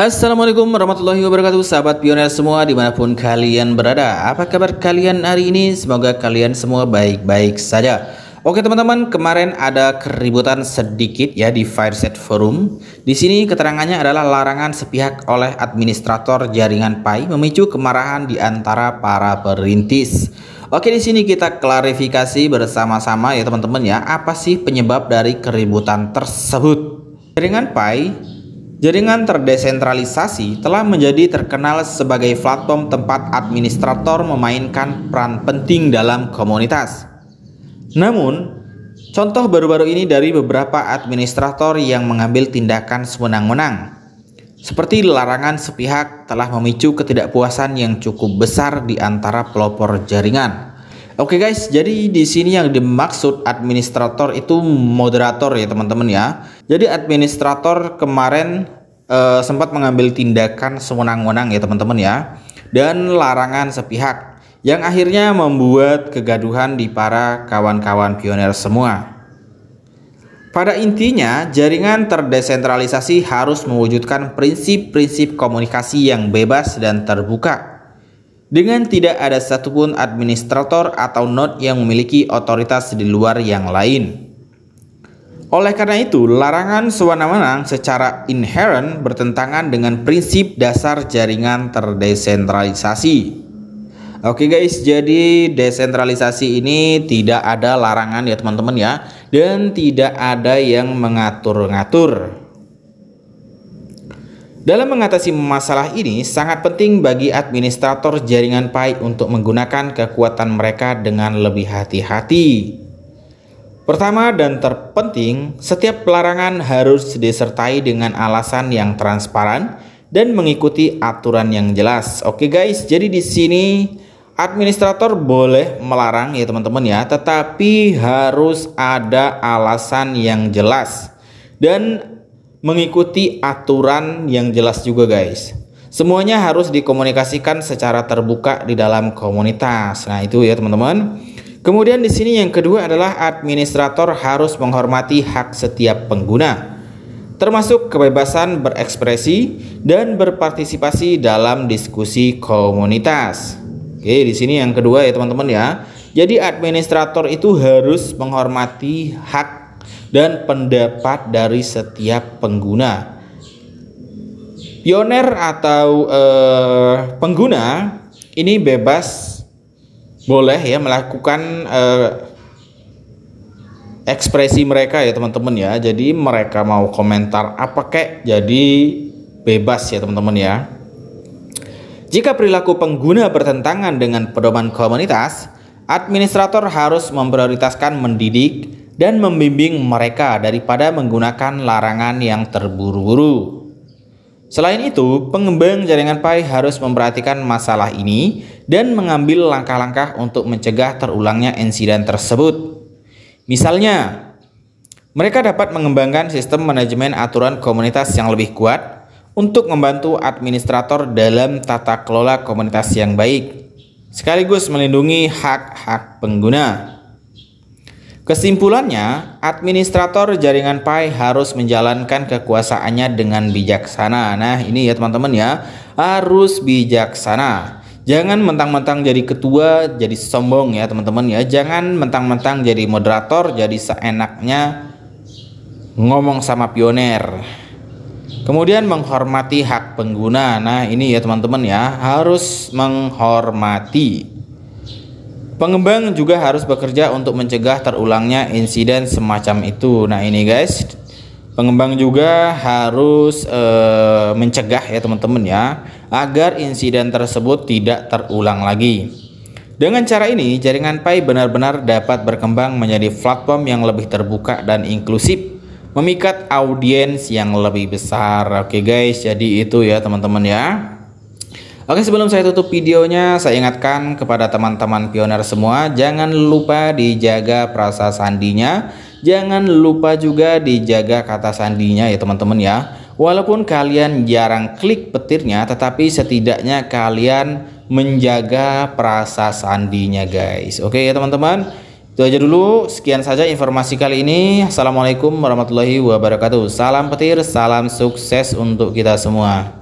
Assalamualaikum warahmatullahi wabarakatuh Sahabat pioner semua dimanapun kalian berada Apa kabar kalian hari ini? Semoga kalian semua baik-baik saja Oke teman-teman, kemarin ada keributan sedikit ya di Fireset Forum. Di sini keterangannya adalah larangan sepihak oleh administrator jaringan PAI memicu kemarahan di antara para perintis. Oke di sini kita klarifikasi bersama-sama ya teman-teman ya, apa sih penyebab dari keributan tersebut? Jaringan PAI Jaringan terdesentralisasi telah menjadi terkenal sebagai platform tempat administrator memainkan peran penting dalam komunitas. Namun, contoh baru-baru ini dari beberapa administrator yang mengambil tindakan sewenang-wenang, seperti larangan sepihak telah memicu ketidakpuasan yang cukup besar di antara pelopor jaringan. Oke guys, jadi di sini yang dimaksud administrator itu moderator ya teman-teman ya. Jadi administrator kemarin uh, sempat mengambil tindakan sewenang-wenang ya teman-teman ya dan larangan sepihak yang akhirnya membuat kegaduhan di para kawan-kawan pioner semua. Pada intinya, jaringan terdesentralisasi harus mewujudkan prinsip-prinsip komunikasi yang bebas dan terbuka. Dengan tidak ada satupun administrator atau node yang memiliki otoritas di luar yang lain. Oleh karena itu, larangan sewenang-wenang secara inherent bertentangan dengan prinsip dasar jaringan terdesentralisasi. Oke guys, jadi desentralisasi ini tidak ada larangan ya teman-teman ya dan tidak ada yang mengatur-ngatur. Dalam mengatasi masalah ini sangat penting bagi administrator jaringan PAI untuk menggunakan kekuatan mereka dengan lebih hati-hati. Pertama dan terpenting, setiap pelarangan harus disertai dengan alasan yang transparan dan mengikuti aturan yang jelas. Oke guys, jadi di sini administrator boleh melarang ya teman-teman ya, tetapi harus ada alasan yang jelas dan mengikuti aturan yang jelas juga guys. Semuanya harus dikomunikasikan secara terbuka di dalam komunitas. Nah, itu ya teman-teman. Kemudian di sini yang kedua adalah administrator harus menghormati hak setiap pengguna termasuk kebebasan berekspresi dan berpartisipasi dalam diskusi komunitas. Oke, di sini yang kedua ya teman-teman ya. Jadi administrator itu harus menghormati hak dan pendapat dari setiap pengguna pioner atau eh, pengguna ini bebas boleh ya melakukan uh, ekspresi mereka ya teman-teman ya. Jadi mereka mau komentar apa kek jadi bebas ya teman-teman ya. Jika perilaku pengguna bertentangan dengan pedoman komunitas, administrator harus memprioritaskan mendidik dan membimbing mereka daripada menggunakan larangan yang terburu-buru. Selain itu, pengembang jaringan Pi harus memperhatikan masalah ini dan mengambil langkah-langkah untuk mencegah terulangnya insiden tersebut. Misalnya, mereka dapat mengembangkan sistem manajemen aturan komunitas yang lebih kuat untuk membantu administrator dalam tata kelola komunitas yang baik, sekaligus melindungi hak-hak pengguna. Kesimpulannya, administrator jaringan Pi harus menjalankan kekuasaannya dengan bijaksana. Nah, ini ya teman-teman ya, harus bijaksana. Jangan mentang-mentang jadi ketua jadi sombong ya teman-teman ya. Jangan mentang-mentang jadi moderator jadi seenaknya ngomong sama pioner. Kemudian menghormati hak pengguna. Nah, ini ya teman-teman ya, harus menghormati. Pengembang juga harus bekerja untuk mencegah terulangnya insiden semacam itu. Nah, ini guys, pengembang juga harus e, mencegah ya teman-teman ya agar insiden tersebut tidak terulang lagi. Dengan cara ini, jaringan Pi benar-benar dapat berkembang menjadi platform yang lebih terbuka dan inklusif, memikat audiens yang lebih besar. Oke guys, jadi itu ya teman-teman ya. Oke, sebelum saya tutup videonya, saya ingatkan kepada teman-teman pioner semua, jangan lupa dijaga perasa sandinya, jangan lupa juga dijaga kata sandinya ya teman-teman ya. Walaupun kalian jarang klik petirnya, tetapi setidaknya kalian menjaga perasa sandinya guys. Oke ya teman-teman, itu aja dulu. Sekian saja informasi kali ini. Assalamualaikum warahmatullahi wabarakatuh. Salam petir, salam sukses untuk kita semua.